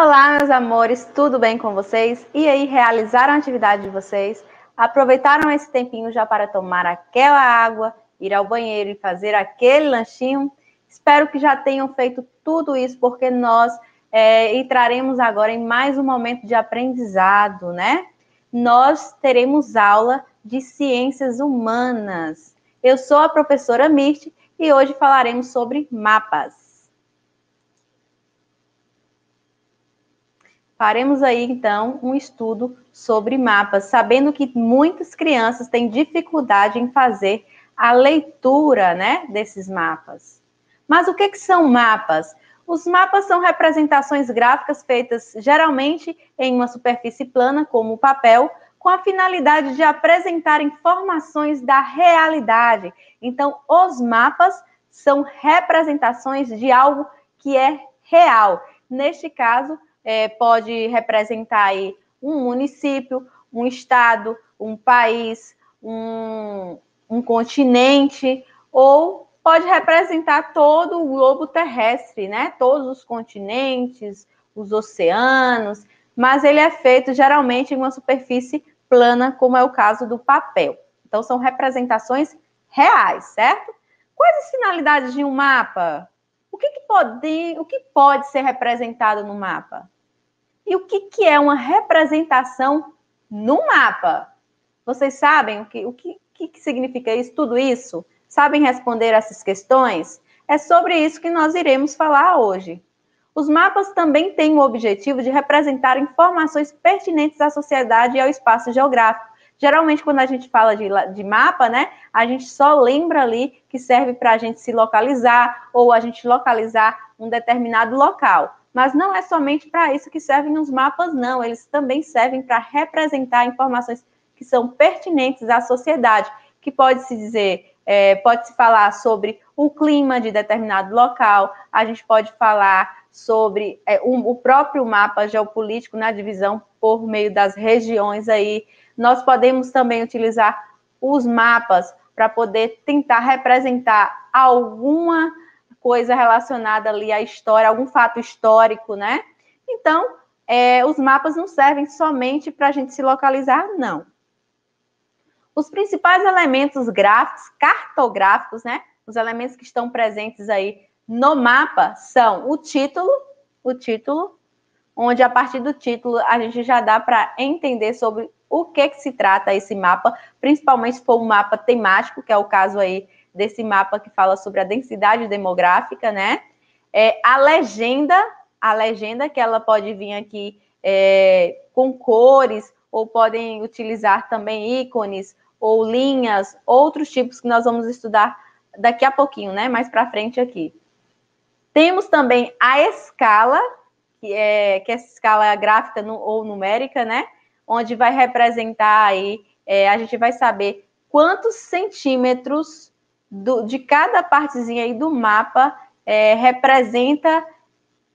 Olá, meus amores, tudo bem com vocês? E aí, realizaram a atividade de vocês? Aproveitaram esse tempinho já para tomar aquela água, ir ao banheiro e fazer aquele lanchinho? Espero que já tenham feito tudo isso, porque nós é, entraremos agora em mais um momento de aprendizado, né? Nós teremos aula de ciências humanas. Eu sou a professora Mirth e hoje falaremos sobre mapas. faremos aí então um estudo sobre mapas, sabendo que muitas crianças têm dificuldade em fazer a leitura, né, desses mapas. Mas o que, que são mapas? Os mapas são representações gráficas feitas geralmente em uma superfície plana, como o papel, com a finalidade de apresentar informações da realidade. Então, os mapas são representações de algo que é real. Neste caso, é, pode representar aí um município, um estado, um país, um, um continente, ou pode representar todo o globo terrestre, né? Todos os continentes, os oceanos, mas ele é feito geralmente em uma superfície plana, como é o caso do papel. Então são representações reais, certo? Quais as finalidades de um mapa? O que, que, pode, o que pode ser representado no mapa? E o que, que é uma representação no mapa? Vocês sabem o que, o que, que, que significa isso, tudo isso? Sabem responder essas questões? É sobre isso que nós iremos falar hoje. Os mapas também têm o objetivo de representar informações pertinentes à sociedade e ao espaço geográfico Geralmente, quando a gente fala de, de mapa, né, a gente só lembra ali que serve para a gente se localizar ou a gente localizar um determinado local. Mas não é somente para isso que servem os mapas, não. Eles também servem para representar informações que são pertinentes à sociedade, que pode se dizer, é, pode se falar sobre o clima de determinado local, a gente pode falar sobre é, um, o próprio mapa geopolítico na divisão por meio das regiões aí, nós podemos também utilizar os mapas para poder tentar representar alguma coisa relacionada ali à história, algum fato histórico, né? Então, é, os mapas não servem somente para a gente se localizar, não. Os principais elementos gráficos, cartográficos, né? Os elementos que estão presentes aí no mapa são o título, o título, onde a partir do título a gente já dá para entender sobre o que, que se trata esse mapa, principalmente se for um mapa temático, que é o caso aí desse mapa que fala sobre a densidade demográfica, né? É, a legenda, a legenda que ela pode vir aqui é, com cores, ou podem utilizar também ícones, ou linhas, outros tipos que nós vamos estudar daqui a pouquinho, né? Mais para frente aqui. Temos também a escala, que é, que é escala gráfica no, ou numérica, né? onde vai representar aí, é, a gente vai saber quantos centímetros do, de cada partezinha aí do mapa é, representa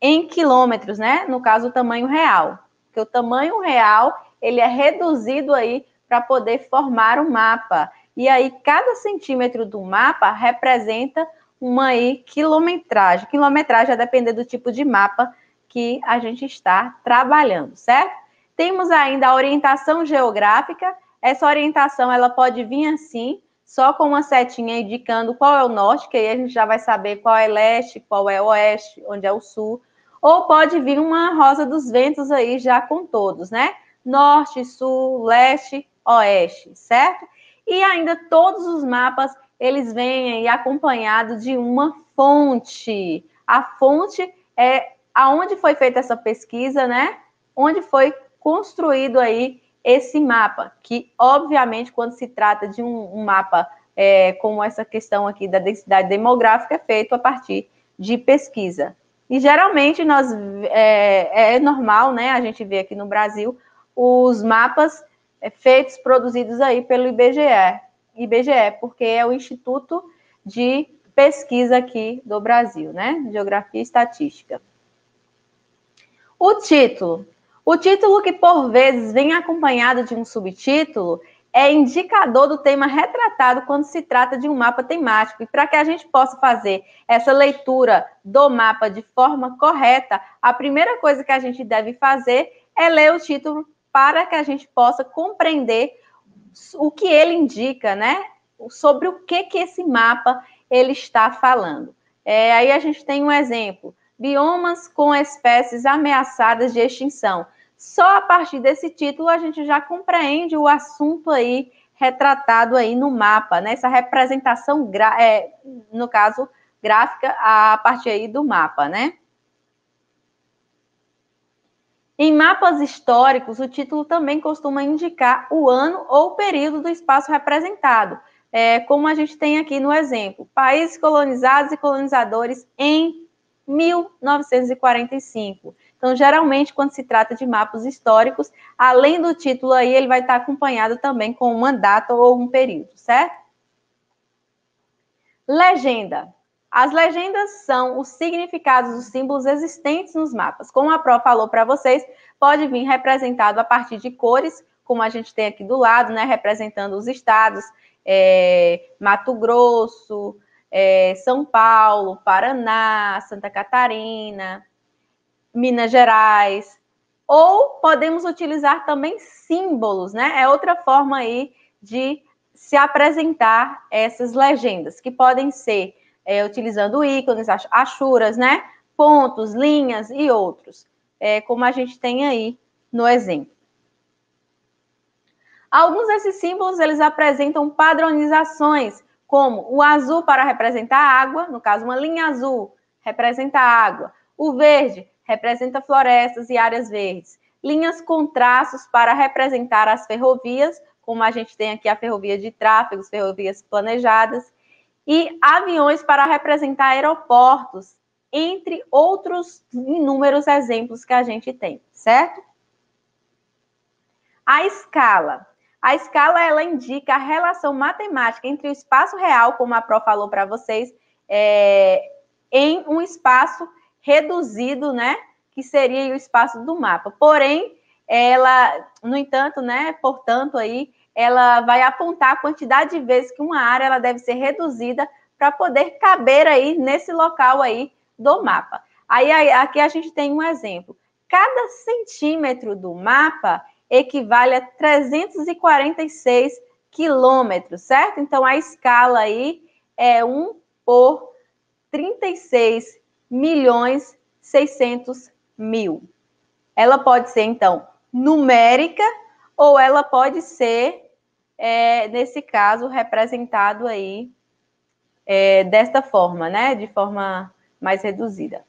em quilômetros, né? No caso, o tamanho real. Porque o tamanho real, ele é reduzido aí para poder formar o um mapa. E aí, cada centímetro do mapa representa uma aí quilometragem. Quilometragem vai é depender do tipo de mapa que a gente está trabalhando, certo? Temos ainda a orientação geográfica. Essa orientação ela pode vir assim, só com uma setinha indicando qual é o norte, que aí a gente já vai saber qual é leste, qual é oeste, onde é o sul. Ou pode vir uma rosa dos ventos aí já com todos, né? Norte, sul, leste, oeste, certo? E ainda todos os mapas eles vêm aí acompanhados de uma fonte. A fonte é aonde foi feita essa pesquisa, né? Onde foi construído aí esse mapa, que obviamente quando se trata de um, um mapa é, como essa questão aqui da densidade demográfica é feito a partir de pesquisa. E geralmente nós é, é normal, né? A gente vê aqui no Brasil os mapas é, feitos, produzidos aí pelo IBGE, IBGE, porque é o Instituto de Pesquisa aqui do Brasil, né? Geografia e Estatística. O título, o título, que por vezes vem acompanhado de um subtítulo, é indicador do tema retratado quando se trata de um mapa temático. E para que a gente possa fazer essa leitura do mapa de forma correta, a primeira coisa que a gente deve fazer é ler o título para que a gente possa compreender o que ele indica, né? Sobre o que que esse mapa ele está falando. É, aí a gente tem um exemplo: biomas com espécies ameaçadas de extinção. Só a partir desse título a gente já compreende o assunto aí retratado aí no mapa, né? Essa representação, é, no caso, gráfica a partir aí do mapa, né? Em mapas históricos, o título também costuma indicar o ano ou período do espaço representado, é, como a gente tem aqui no exemplo: países colonizados e colonizadores em 1945. Então, geralmente, quando se trata de mapas históricos, além do título aí, ele vai estar acompanhado também com uma data ou um período, certo? Legenda. As legendas são os significados dos símbolos existentes nos mapas. Como a Pro falou para vocês, pode vir representado a partir de cores, como a gente tem aqui do lado, né? Representando os estados, é, Mato Grosso, é, São Paulo, Paraná, Santa Catarina, Minas Gerais. Ou podemos utilizar também símbolos, né? É outra forma aí de se apresentar essas legendas, que podem ser é, utilizando ícones, achuras, né? Pontos, linhas e outros, é, como a gente tem aí no exemplo. Alguns desses símbolos eles apresentam padronizações, como o azul para representar água, no caso uma linha azul representa água, o verde representa florestas e áreas verdes. Linhas com traços para representar as ferrovias, como a gente tem aqui a ferrovia de tráfego, as ferrovias planejadas, e aviões para representar aeroportos, entre outros inúmeros exemplos que a gente tem, certo? A escala. A escala ela indica a relação matemática entre o espaço real, como a Pro falou para vocês, é, em um espaço reduzido, né, que seria o espaço do mapa. Porém, ela, no entanto, né, portanto aí, ela vai apontar a quantidade de vezes que uma área ela deve ser reduzida para poder caber aí nesse local aí do mapa. Aí aqui a gente tem um exemplo. Cada centímetro do mapa equivale a 346 quilômetros, certo? Então a escala aí é 1 por 36 milhões 600 mil. Ela pode ser, então, numérica ou ela pode ser, é, nesse caso, representado aí é, desta forma, né? De forma mais reduzida.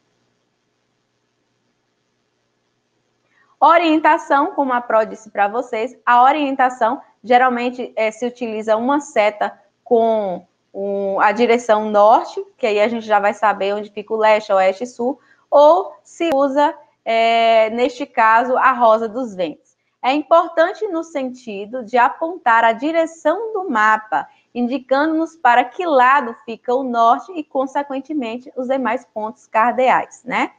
Orientação, como a Pro disse para vocês, a orientação geralmente é, se utiliza uma seta com um, a direção norte, que aí a gente já vai saber onde fica o leste, oeste e sul, ou se usa, é, neste caso, a rosa dos ventos. É importante no sentido de apontar a direção do mapa, indicando-nos para que lado fica o norte e, consequentemente, os demais pontos cardeais, né?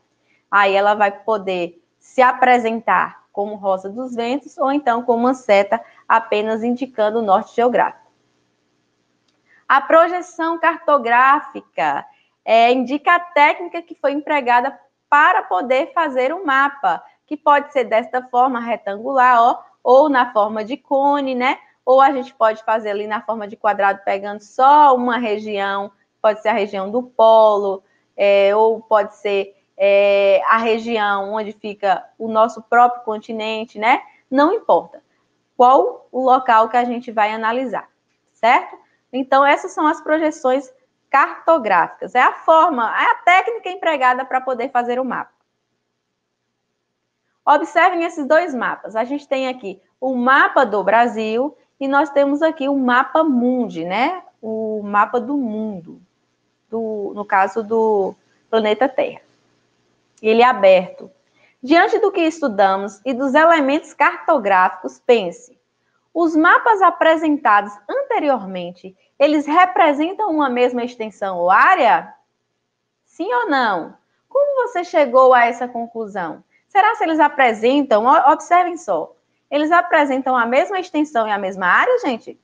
Aí ela vai poder se apresentar como rosa dos ventos ou então como uma seta apenas indicando o norte geográfico. A projeção cartográfica é, indica a técnica que foi empregada para poder fazer o um mapa, que pode ser desta forma retangular, ó, ou na forma de cone, né? Ou a gente pode fazer ali na forma de quadrado, pegando só uma região, pode ser a região do polo, é, ou pode ser é, a região onde fica o nosso próprio continente, né? Não importa qual o local que a gente vai analisar, certo? Então, essas são as projeções cartográficas. É a forma, é a técnica empregada para poder fazer o mapa. Observem esses dois mapas. A gente tem aqui o mapa do Brasil e nós temos aqui o mapa mundi, né? O mapa do mundo, do, no caso do planeta Terra. Ele é aberto. Diante do que estudamos e dos elementos cartográficos, pense: os mapas apresentados anteriormente, eles representam uma mesma extensão ou área? Sim ou não? Como você chegou a essa conclusão? Será se eles apresentam, observem só, eles apresentam a mesma extensão e a mesma área, gente?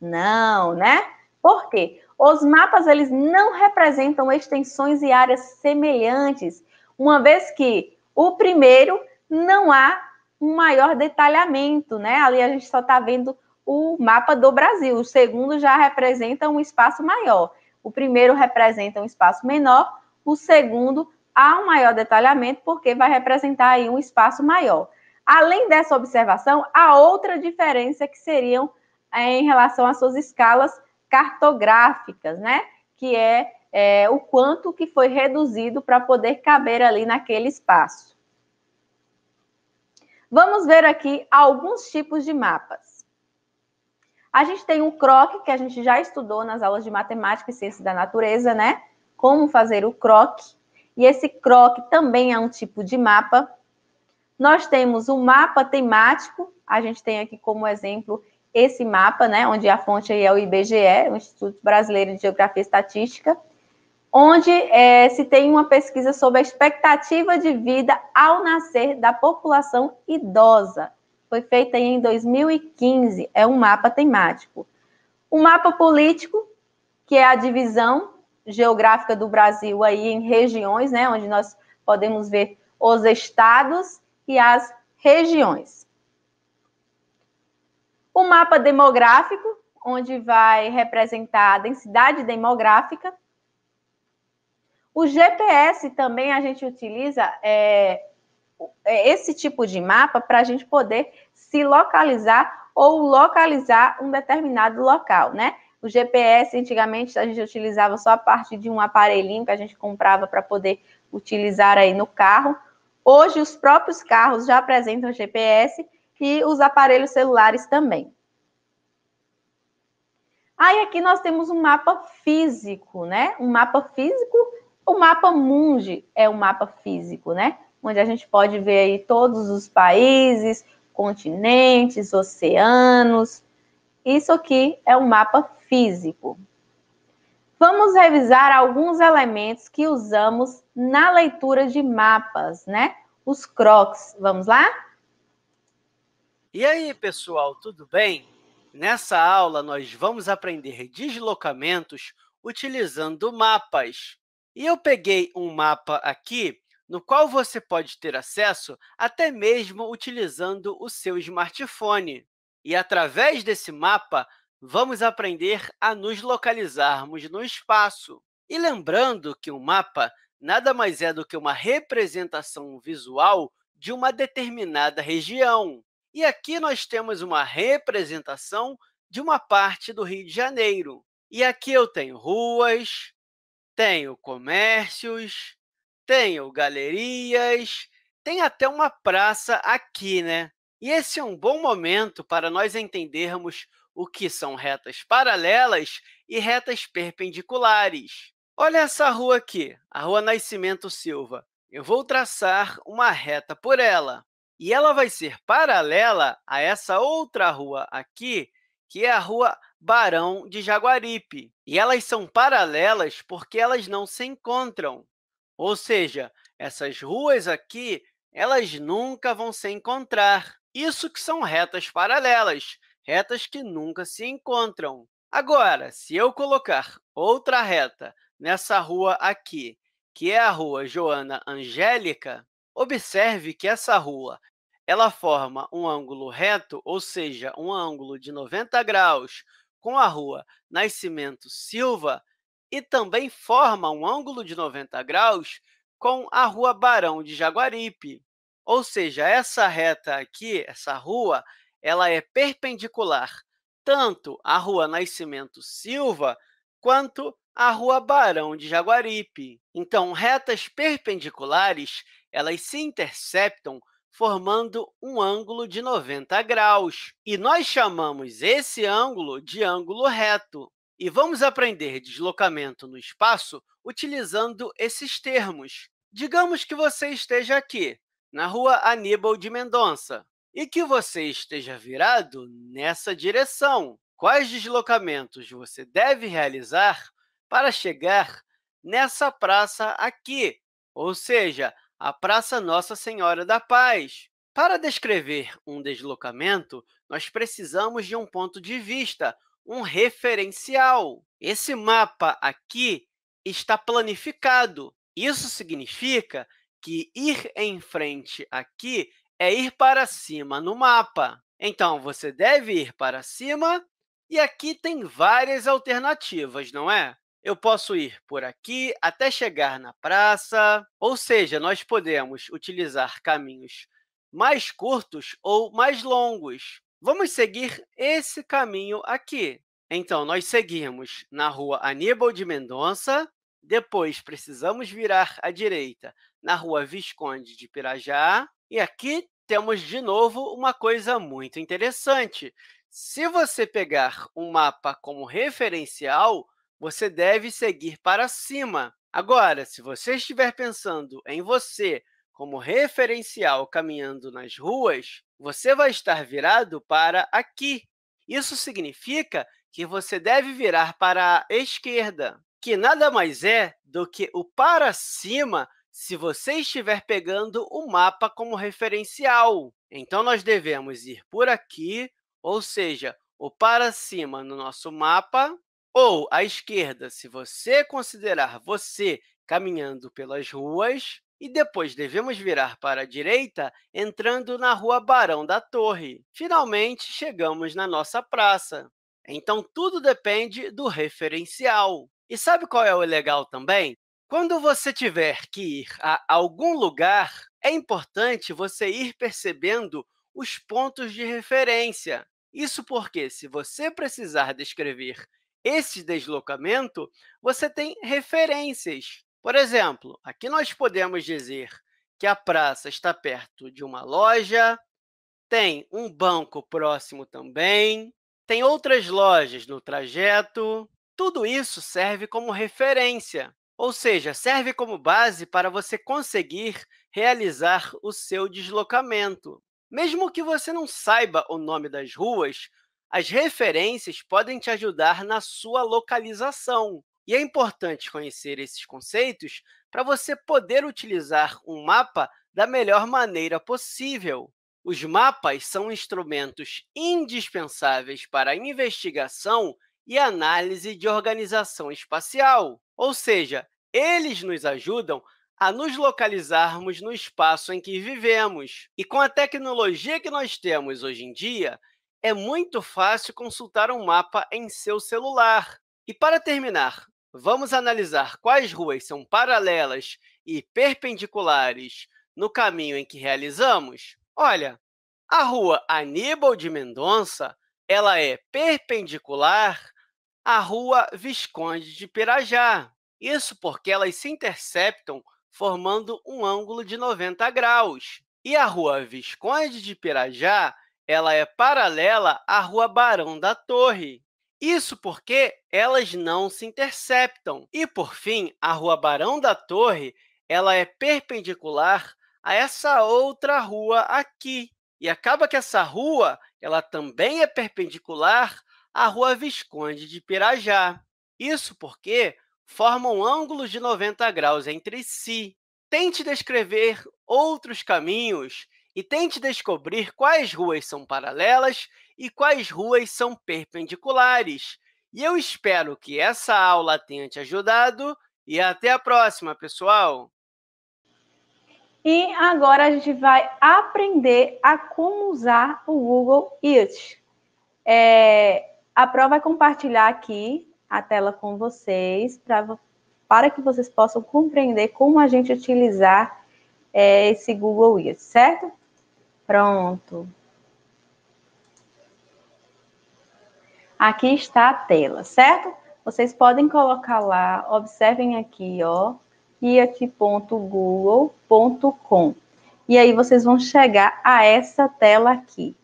Não, né? Por quê? Os mapas eles não representam extensões e áreas semelhantes, uma vez que o primeiro não há um maior detalhamento, né? Ali a gente só está vendo o mapa do Brasil. O segundo já representa um espaço maior. O primeiro representa um espaço menor, o segundo há um maior detalhamento, porque vai representar aí um espaço maior. Além dessa observação, há outra diferença que seriam é, em relação às suas escalas cartográficas, né? Que é, é o quanto que foi reduzido para poder caber ali naquele espaço. Vamos ver aqui alguns tipos de mapas. A gente tem o croque, que a gente já estudou nas aulas de matemática e ciência da natureza, né? Como fazer o croque. E esse croque também é um tipo de mapa. Nós temos o um mapa temático, a gente tem aqui como exemplo esse mapa, né? Onde a fonte aí é o IBGE, o Instituto Brasileiro de Geografia e Estatística onde é, se tem uma pesquisa sobre a expectativa de vida ao nascer da população idosa. Foi feita em 2015, é um mapa temático. O mapa político, que é a divisão geográfica do Brasil aí em regiões, né, onde nós podemos ver os estados e as regiões. O mapa demográfico, onde vai representar a densidade demográfica o GPS também a gente utiliza é, é esse tipo de mapa para a gente poder se localizar ou localizar um determinado local, né? O GPS antigamente a gente utilizava só a parte de um aparelhinho que a gente comprava para poder utilizar aí no carro. Hoje os próprios carros já apresentam GPS e os aparelhos celulares também. Aí aqui nós temos um mapa físico, né? Um mapa físico o mapa Mundi é o mapa físico, né? Onde a gente pode ver aí todos os países, continentes, oceanos. Isso aqui é um mapa físico. Vamos revisar alguns elementos que usamos na leitura de mapas, né? Os crocs. Vamos lá? E aí, pessoal, tudo bem? Nessa aula, nós vamos aprender deslocamentos utilizando mapas. E eu peguei um mapa aqui no qual você pode ter acesso até mesmo utilizando o seu smartphone. E através desse mapa, vamos aprender a nos localizarmos no espaço. E lembrando que um mapa nada mais é do que uma representação visual de uma determinada região. E aqui nós temos uma representação de uma parte do Rio de Janeiro. E aqui eu tenho ruas, tenho comércios, tenho galerias, tem até uma praça aqui, né? E esse é um bom momento para nós entendermos o que são retas paralelas e retas perpendiculares. Olha essa rua aqui, a Rua Nascimento Silva. Eu vou traçar uma reta por ela. E ela vai ser paralela a essa outra rua aqui, que é a Rua Barão de Jaguaripe. E elas são paralelas porque elas não se encontram. Ou seja, essas ruas aqui, elas nunca vão se encontrar. Isso que são retas paralelas, retas que nunca se encontram. Agora, se eu colocar outra reta nessa rua aqui, que é a rua Joana Angélica, observe que essa rua ela forma um ângulo reto, ou seja, um ângulo de 90 graus com a rua Nascimento Silva e também forma um ângulo de 90 graus com a rua Barão de Jaguaripe. Ou seja, essa reta aqui, essa rua, ela é perpendicular tanto à rua Nascimento Silva quanto à rua Barão de Jaguaripe. Então, retas perpendiculares, elas se interceptam formando um ângulo de 90 graus. E nós chamamos esse ângulo de ângulo reto. E vamos aprender deslocamento no espaço utilizando esses termos. Digamos que você esteja aqui, na rua Aníbal de Mendonça, e que você esteja virado nessa direção. Quais deslocamentos você deve realizar para chegar nessa praça aqui? Ou seja, a Praça Nossa Senhora da Paz. Para descrever um deslocamento, nós precisamos de um ponto de vista, um referencial. Esse mapa aqui está planificado. Isso significa que ir em frente aqui é ir para cima no mapa. Então, você deve ir para cima e aqui tem várias alternativas, não é? Eu posso ir por aqui até chegar na praça, ou seja, nós podemos utilizar caminhos mais curtos ou mais longos. Vamos seguir esse caminho aqui. Então, nós seguimos na rua Aníbal de Mendonça, depois precisamos virar à direita na rua Visconde de Pirajá, e aqui temos de novo uma coisa muito interessante. Se você pegar um mapa como referencial, você deve seguir para cima. Agora, se você estiver pensando em você como referencial caminhando nas ruas, você vai estar virado para aqui. Isso significa que você deve virar para a esquerda, que nada mais é do que o para cima se você estiver pegando o mapa como referencial. Então, nós devemos ir por aqui, ou seja, o para cima no nosso mapa ou à esquerda, se você considerar você caminhando pelas ruas, e depois devemos virar para a direita, entrando na Rua Barão da Torre. Finalmente chegamos na nossa praça. Então tudo depende do referencial. E sabe qual é o legal também? Quando você tiver que ir a algum lugar, é importante você ir percebendo os pontos de referência. Isso porque, se você precisar descrever esse deslocamento, você tem referências. Por exemplo, aqui nós podemos dizer que a praça está perto de uma loja, tem um banco próximo também, tem outras lojas no trajeto. Tudo isso serve como referência, ou seja, serve como base para você conseguir realizar o seu deslocamento. Mesmo que você não saiba o nome das ruas, as referências podem te ajudar na sua localização. E é importante conhecer esses conceitos para você poder utilizar um mapa da melhor maneira possível. Os mapas são instrumentos indispensáveis para a investigação e análise de organização espacial, ou seja, eles nos ajudam a nos localizarmos no espaço em que vivemos. E com a tecnologia que nós temos hoje em dia, é muito fácil consultar um mapa em seu celular. E para terminar, vamos analisar quais ruas são paralelas e perpendiculares no caminho em que realizamos? Olha, a rua Aníbal de Mendonça, ela é perpendicular à rua Visconde de Pirajá. Isso porque elas se interceptam formando um ângulo de 90 graus. E a rua Visconde de Pirajá ela é paralela à Rua Barão da Torre. Isso porque elas não se interceptam. E por fim, a Rua Barão da Torre, ela é perpendicular a essa outra rua aqui. E acaba que essa rua, ela também é perpendicular à Rua Visconde de Pirajá. Isso porque formam ângulos de 90 graus entre si. Tente descrever outros caminhos e tente descobrir quais ruas são paralelas e quais ruas são perpendiculares. E eu espero que essa aula tenha te ajudado e até a próxima, pessoal! E agora a gente vai aprender a como usar o Google Earth. É, a Pro vai é compartilhar aqui a tela com vocês pra, para que vocês possam compreender como a gente utilizar é, esse Google Earth, certo? Pronto. Aqui está a tela, certo? Vocês podem colocar lá, observem aqui, ó, iaqui.google.com. E aí vocês vão chegar a essa tela aqui.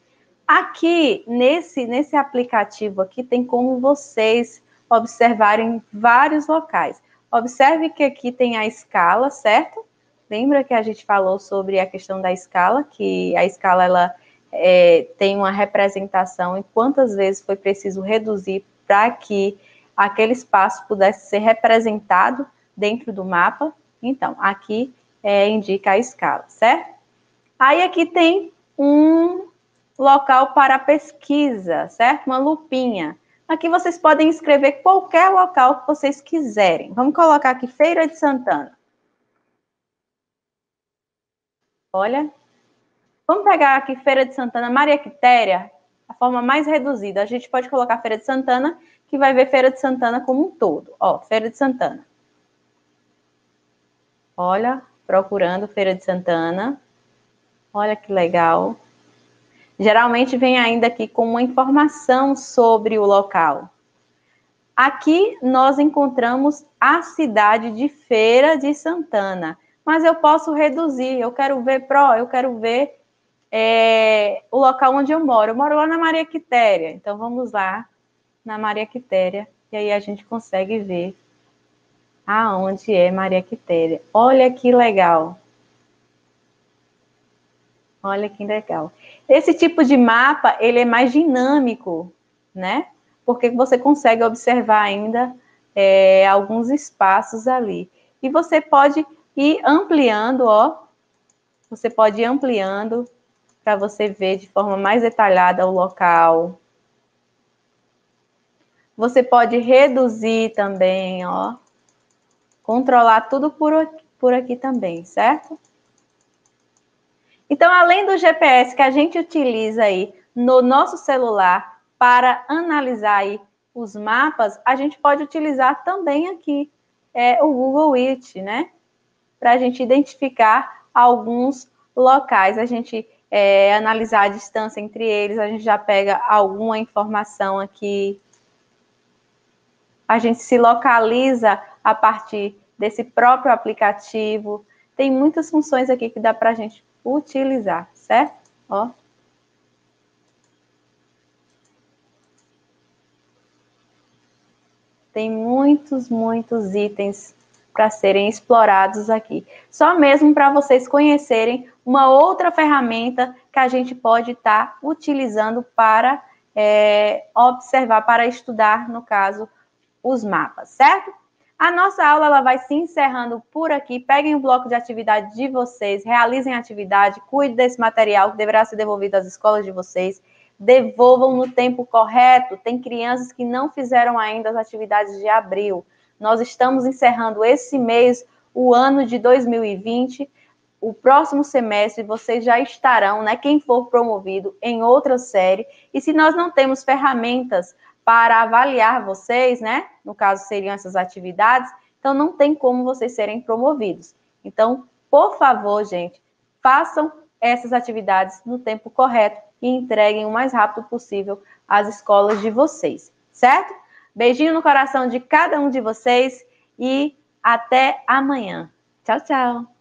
Aqui, nesse, nesse aplicativo aqui, tem como vocês observarem vários locais. Observe que aqui tem a escala, certo? Lembra que a gente falou sobre a questão da escala, que a escala ela é, tem uma representação e quantas vezes foi preciso reduzir para que aquele espaço pudesse ser representado dentro do mapa. Então, aqui é, indica a escala, certo? Aí aqui tem um local para pesquisa, certo? Uma lupinha. Aqui vocês podem escrever qualquer local que vocês quiserem. Vamos colocar aqui Feira de Santana. Olha, vamos pegar aqui Feira de Santana, Maria Quitéria, a forma mais reduzida. A gente pode colocar Feira de Santana, que vai ver Feira de Santana como um todo. Ó, Feira de Santana. Olha, procurando Feira de Santana. Olha que legal. Geralmente vem ainda aqui com uma informação sobre o local. Aqui nós encontramos a cidade de Feira de Santana mas eu posso reduzir. Eu quero ver pró, eu quero ver é, o local onde eu moro. Eu moro lá na Maria Quitéria, então vamos lá na Maria Quitéria, e aí a gente consegue ver aonde é Maria Quitéria. Olha que legal! Olha que legal. Esse tipo de mapa, ele é mais dinâmico, né? Porque você consegue observar ainda é, alguns espaços ali. E você pode e ampliando, ó, você pode ir ampliando para você ver de forma mais detalhada o local. Você pode reduzir também, ó. Controlar tudo por aqui, por aqui também, certo? Então, além do GPS que a gente utiliza aí no nosso celular para analisar aí os mapas, a gente pode utilizar também aqui é, o Google Earth, né? para a gente identificar alguns locais, a gente é, analisar a distância entre eles, a gente já pega alguma informação aqui. A gente se localiza a partir desse próprio aplicativo. Tem muitas funções aqui que dá para a gente utilizar, certo? Ó. Tem muitos, muitos itens para serem explorados aqui. Só mesmo para vocês conhecerem uma outra ferramenta que a gente pode estar tá utilizando para é, observar, para estudar, no caso, os mapas, certo? A nossa aula ela vai se encerrando por aqui. Peguem o bloco de atividade de vocês, realizem a atividade, cuide desse material que deverá ser devolvido às escolas de vocês. Devolvam no tempo correto. Tem crianças que não fizeram ainda as atividades de abril. Nós estamos encerrando esse mês, o ano de 2020. O próximo semestre vocês já estarão, né? Quem for promovido em outra série. E se nós não temos ferramentas para avaliar vocês, né? No caso, seriam essas atividades, então não tem como vocês serem promovidos. Então, por favor, gente, façam essas atividades no tempo correto e entreguem o mais rápido possível às escolas de vocês, certo? Beijinho no coração de cada um de vocês e até amanhã. Tchau, tchau.